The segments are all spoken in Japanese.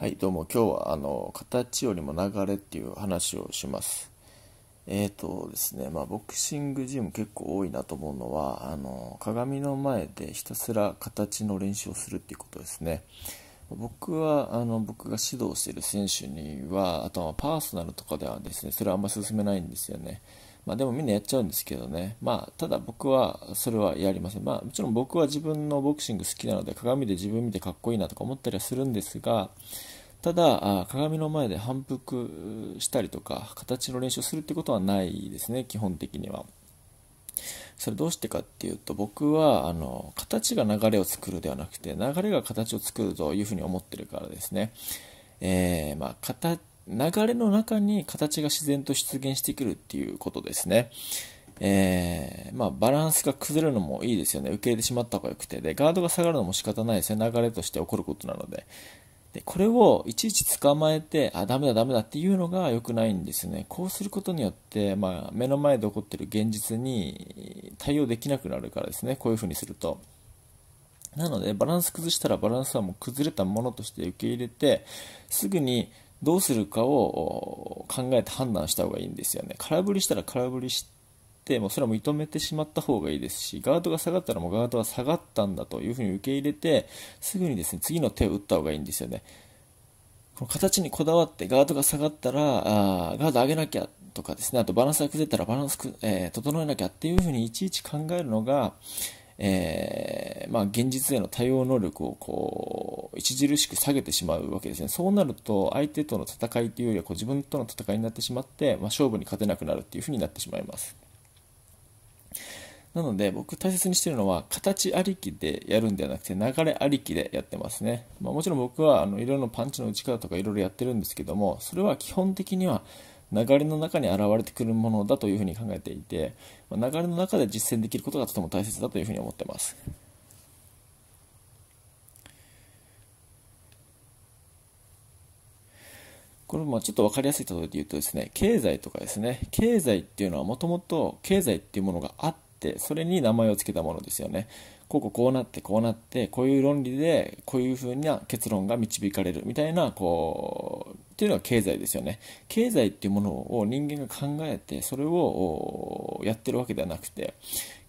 はい、どうも今日はあの形よりも流れっていう話をします。えーとですね、まあ、ボクシングジム結構多いなと思うのはあの鏡の前でひたすら形の練習をするっていうことですね。僕はあの僕が指導している選手にはあとはパーソナルとかではですねそれはあんまり勧めないんですよね。まあ、でもみんなやっちゃうんですけどね、まあ、ただ僕はそれはやりません、まあ、もちろん僕は自分のボクシング好きなので鏡で自分見てかっこいいなとか思ったりはするんですがただ鏡の前で反復したりとか形の練習をするってことはないですね基本的にはそれどうしてかっていうと僕はあの形が流れを作るではなくて流れが形を作るというふうに思ってるからですねえー、まあ、形流れの中に形が自然と出現してくるっていうことですね。えー、まあ、バランスが崩れるのもいいですよね。受け入れてしまった方が良くて。で、ガードが下がるのも仕方ないですね。流れとして起こることなので。で、これをいちいち捕まえて、あ、ダメだダメだっていうのが良くないんですね。こうすることによって、まあ、目の前で起こってる現実に対応できなくなるからですね。こういう風にすると。なので、バランス崩したらバランスはもう崩れたものとして受け入れて、すぐにどうするかを考えて判断した方がいいんですよね。空振りしたら空振りして、もうそれは認めてしまった方がいいですし、ガードが下がったらもうガードは下がったんだというふうに受け入れて、すぐにですね、次の手を打った方がいいんですよね。この形にこだわってガードが下がったら、あーガード上げなきゃとかですね、あとバランスが崩れたらバランス、えー、整えなきゃっていうふうにいちいち考えるのが、えー、まあ、現実への対応能力をこう著しく下げてしまうわけですねそうなると相手との戦いというよりはこう自分との戦いになってしまって、まあ、勝負に勝てなくなるっていうふうになってしまいますなので僕大切にしてるのは形ありきでやるんではなくて流れありきでやってますね、まあ、もちろん僕はあのいろいろなパンチの打ち方とかいろいろやってるんですけどもそれは基本的には流れの中に現れてくるものだというふうに考えていて、流れの中で実践できることがとても大切だというふうに思ってます。これもちょっと分かりやすい例えで言うとですね経済とかですね経済っていうのはもともと経済っていうものがあってそれに名前を付けたものですよねこうこうこうなってこうなってこういう論理でこういうふうな結論が導かれるみたいなこうっていうのは経済ですよね経済っていうものを人間が考えてそれをやってるわけではなくて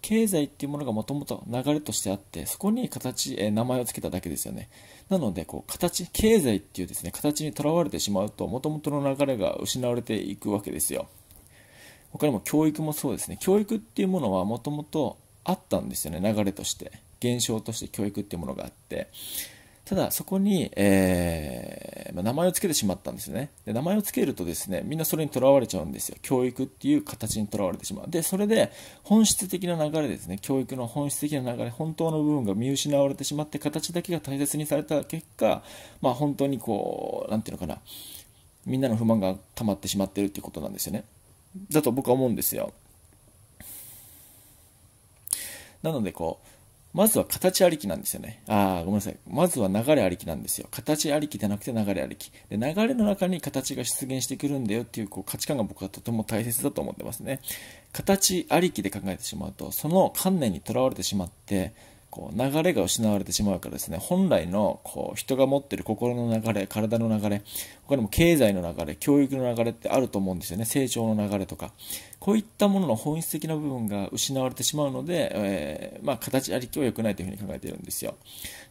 経済っていうものがもともと流れとしてあってそこに形、え名前を付けただけですよねなのでこう形経済っていうですね形にとらわれてしまうともともとの流れが失われていくわけですよ他にも教育もそうですね教育っていうものはもともとあったんですよね流れとして現象として教育っていうものがあってただ、そこに、えー、まあ、名前を付けてしまったんですよねで。名前を付けるとですね、みんなそれにとらわれちゃうんですよ。教育っていう形にとらわれてしまう。で、それで本質的な流れですね、教育の本質的な流れ、本当の部分が見失われてしまって、形だけが大切にされた結果、まあ、本当にこう、なんていうのかな、みんなの不満が溜まってしまってるっていうことなんですよね。だと僕は思うんですよ。なのでこう、まずは形ありきなんですよね。ああ、ごめんなさい。まずは流れありきなんですよ。形ありきじゃなくて流れありき。で、流れの中に形が出現してくるんだよっていうこう価値観が僕はとても大切だと思ってますね。形ありきで考えてしまうと、その観念にとらわれてしまって、こう流れが失われてしまうからですね、本来のこう人が持ってる心の流れ、体の流れ、他にも経済の流れ、教育の流れってあると思うんですよね。成長の流れとか。こういったものの本質的な部分が失われてしまうので、えー、まあ、形ありきは良くないというふうに考えているんですよ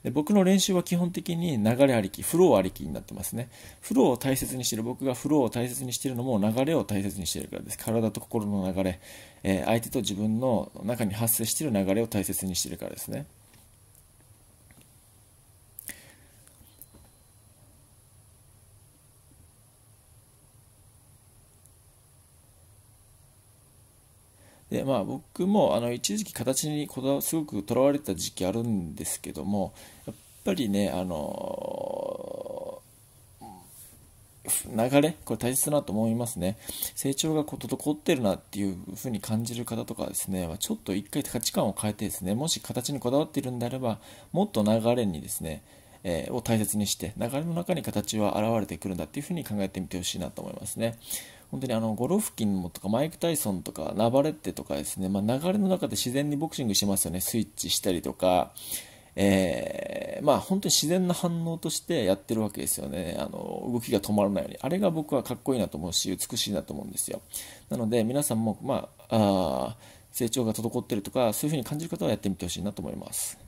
で。僕の練習は基本的に流れありき、フローありきになってますね。フローを大切にしている、僕がフローを大切にしているのも流れを大切にしているからです。体と心の流れ、えー、相手と自分の中に発生している流れを大切にしているからですね。でまあ僕もあの一時期形にこだわすごくとらわれてた時期あるんですけどもやっぱりねあの流れこれ大切だなと思いますね成長がこう滞ってるなっていうふうに感じる方とかですねちょっと一回価値観を変えてですねもし形にこだわっているんであればもっと流れにですねえー、を大切にして流れの中に形は現れてくるんだっていうふうに考えてみてほしいなと思いますね。本当にあのゴロフキンもとかマイク・タイソンとかナバレッテとかですね、まあ、流れの中で自然にボクシングしますよねスイッチしたりとか、えー、まあ、本当に自然な反応としてやってるわけですよねあの動きが止まらないようにあれが僕はかっこいいなと思うし美しいなと思うんですよなので皆さんも、まあ、あ成長が滞ってるとかそういうふうに感じる方はやってみてほしいなと思います